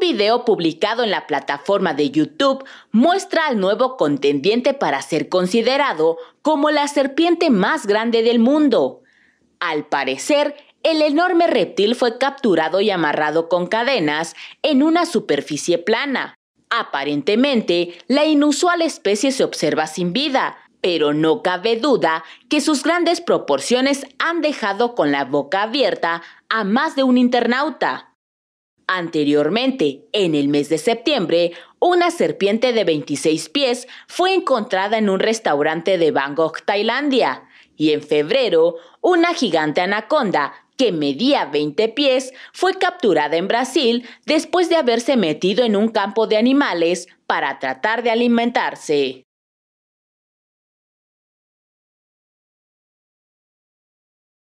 Un video publicado en la plataforma de YouTube muestra al nuevo contendiente para ser considerado como la serpiente más grande del mundo. Al parecer, el enorme reptil fue capturado y amarrado con cadenas en una superficie plana. Aparentemente, la inusual especie se observa sin vida, pero no cabe duda que sus grandes proporciones han dejado con la boca abierta a más de un internauta. Anteriormente, en el mes de septiembre, una serpiente de 26 pies fue encontrada en un restaurante de Bangkok, Tailandia, y en febrero, una gigante anaconda que medía 20 pies fue capturada en Brasil después de haberse metido en un campo de animales para tratar de alimentarse.